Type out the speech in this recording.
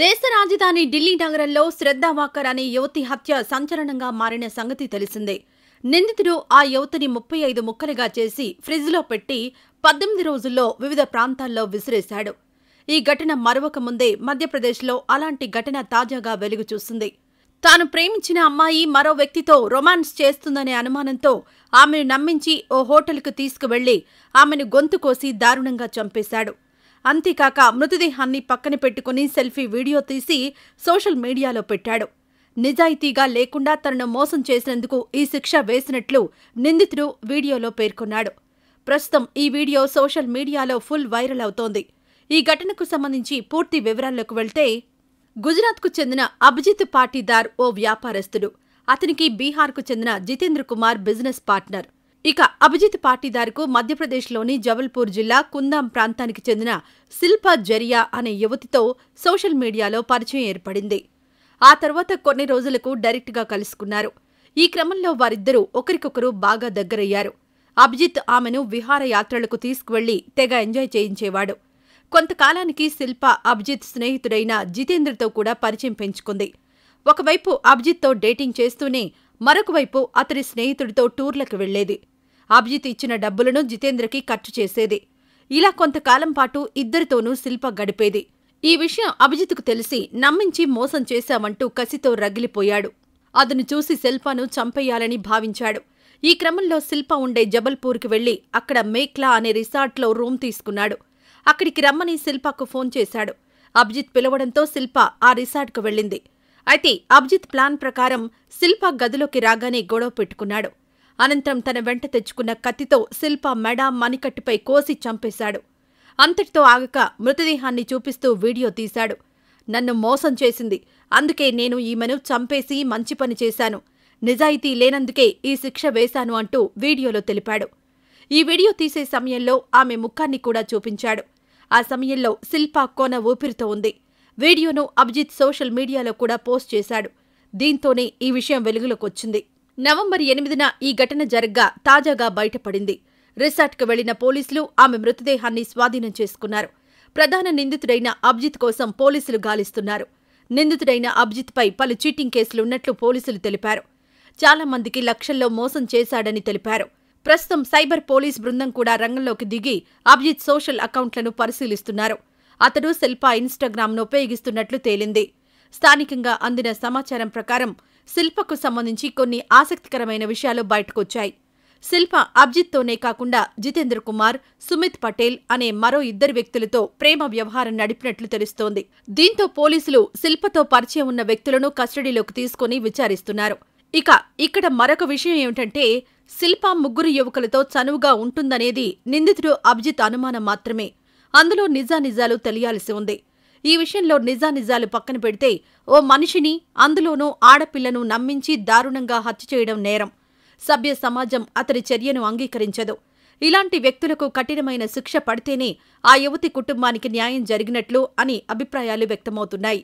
దేశ రాజధాని ఢిల్లీ నగరంలో శ్రద్ధావాకర్ అనే యువతి హత్య సంచలనంగా మారిన సంగతి తెలిసిందే నిందితుడు ఆ యువతిని ముప్పై ఐదు ముక్కలుగా చేసి ఫ్రిడ్జ్లో పెట్టి పద్దెనిమిది రోజుల్లో వివిధ ప్రాంతాల్లో విసిరేశాడు ఈ ఘటన మరొక ముందే మధ్యప్రదేశ్లో అలాంటి ఘటన తాజాగా వెలుగు తాను ప్రేమించిన అమ్మాయి మరో వ్యక్తితో రొమాన్స్ చేస్తుందనే అనుమానంతో ఆమెను నమ్మించి ఓ హోటల్కు తీసుకువెళ్లి ఆమెను గొంతు కోసి దారుణంగా చంపేశాడు అంతేకాక మృతదేహాన్ని పక్కన పెట్టుకుని సెల్ఫీ వీడియో తీసి సోషల్ మీడియాలో పెట్టాడు నిజాయితీగా లేకుండా తనను మోసం చేసినందుకు ఈ శిక్ష వేసినట్లు నిందితుడు వీడియోలో పేర్కొన్నాడు ప్రస్తుతం ఈ వీడియో సోషల్ మీడియాలో ఫుల్ వైరల్ అవుతోంది ఈ ఘటనకు సంబంధించి పూర్తి వివరాల్లోకి వెళ్తే గుజరాత్కు చెందిన అభిజిత్ పాటీదార్ ఓ వ్యాపారస్తుడు అతనికి బీహార్కు చెందిన జితేంద్ర కుమార్ బిజినెస్ పార్ట్నర్ ఇక అభిజిత్ పాటీదారుకు మధ్యప్రదేశ్లోని జబల్పూర్ జిల్లా కుందాం ప్రాంతానికి చెందిన శిల్ప జరియా అనే యువతితో సోషల్ మీడియాలో పరిచయం ఏర్పడింది ఆ తర్వాత కొన్ని రోజులకు డైరెక్ట్గా కలుసుకున్నారు ఈ క్రమంలో వారిద్దరూ ఒకరికొకరు బాగా దగ్గరయ్యారు అభిజిత్ ఆమెను విహారయాత్రలకు తీసుకువెళ్లి తెగ ఎంజాయ్ చేయించేవాడు కొంతకాలానికి శిల్ప అభిజిత్ స్నేహితుడైన జితేంద్రతో కూడా పరిచయం పెంచుకుంది ఒకవైపు అభిజిత్తో డేటింగ్ చేస్తూనే మరొకవైపు అతడి స్నేహితుడితో టూర్లకు వెళ్లేది అభిజిత్ ఇచ్చిన డబ్బులను జితేంద్రకి ఖర్చు చేసేది ఇలా కొంతకాలం పాటు ఇద్దరితోనూ శిల్ప గడిపేది ఈ విషయం అభిజిత్కు తెలిసి నమ్మించి మోసం చేశామంటూ కసితో రగిలిపోయాడు అతను చూసి శిల్పను చంపేయాలని భావించాడు ఈ క్రమంలో శిల్ప ఉండే జబల్పూర్కి వెళ్లి అక్కడ మేక్లా అనే రిసార్ట్లో రూమ్ తీసుకున్నాడు అక్కడికి రమ్మని శిల్పకు ఫోన్ చేశాడు అభిజిత్ పిలవడంతో శిల్ప ఆ రిసార్ట్కు వెళ్ళింది అయితే అభిజిత్ ప్లాన్ ప్రకారం శిల్ప గదిలోకి రాగానే గొడవ పెట్టుకున్నాడు అనంతరం తన వెంట తెచ్చుకున్న కత్తితో శిల్ప మెడ మణికట్టుపై కోసి చంపేశాడు అంతటితో ఆగక మృతదేహాన్ని చూపిస్తూ వీడియో తీశాడు నన్ను మోసం చేసింది అందుకే నేను ఈమెను చంపేసి మంచి పని చేశాను నిజాయితీ లేనందుకే ఈ శిక్ష వేశాను అంటూ వీడియోలో తెలిపాడు ఈ వీడియో తీసే సమయంలో ఆమె ముఖాన్ని కూడా చూపించాడు ఆ సమయంలో శిల్ప కోన ఊపిరితో ఉంది వీడియోను అభిజిత్ సోషల్ మీడియాలో కూడా పోస్ట్ చేశాడు దీంతోనే ఈ విషయం వెలుగులోకి వచ్చింది నవంబర్ ఎనిమిదిన ఈ ఘటన జరగ్గా తాజాగా బయటపడింది రిసార్ట్కు వెళ్లిన పోలీసులు ఆమె మృతదేహాన్ని స్వాధీనం చేసుకున్నారు ప్రధాన నిందితుడైన అబ్జిత్ కోసం పోలీసులు గాలిస్తున్నారు నిందితుడైన అబ్జిత్పై పలు చీటింగ్ కేసులున్నట్లు పోలీసులు తెలిపారు చాలా మందికి లక్షల్లో మోసం చేశాడని తెలిపారు ప్రస్తుతం సైబర్ పోలీస్ బృందం కూడా రంగంలోకి దిగి అబ్జిత్ సోషల్ అకౌంట్లను పరిశీలిస్తున్నారు అతడు శిల్ప ఇన్స్టాగ్రామ్ను ఉపయోగిస్తున్నట్లు తేలింది స్థానికంగా అందిన సమాచారం ప్రకారం శిల్పకు సంబంధించి కొన్ని ఆసక్తికరమైన విషయాలు బయటకొచ్చాయి శిల్ప అబ్జిత్తోనే కాకుండా జితేంద్ర కుమార్ సుమిత్ పటేల్ అనే మరో ఇద్దరు వ్యక్తులతో ప్రేమ వ్యవహారం నడిపినట్లు తెలుస్తోంది దీంతో పోలీసులు శిల్పతో పరిచయం ఉన్న వ్యక్తులను కస్టడీలోకి తీసుకుని విచారిస్తున్నారు ఇక ఇక్కడ మరొక విషయం ఏమిటంటే శిల్ప ముగ్గురు యువకులతో చనువుగా ఉంటుందనేది నిందితుడు అబ్జిత్ అనుమానం మాత్రమే అందులో నిజానిజాలు తెలియాల్సి ఉంది ఈ విషయంలో నిజానిజాలు పక్కన పెడితే ఓ మనిషిని అందులోనూ ఆడపిల్లను నమ్మించి దారుణంగా హత్య చేయడం నేరం సభ్య సమాజం అతని చర్యను అంగీకరించదు ఇలాంటి వ్యక్తులకు కఠినమైన శిక్ష పడితేనే ఆ యువతి కుటుంబానికి న్యాయం జరిగినట్లు అని అభిప్రాయాలు వ్యక్తమవుతున్నాయి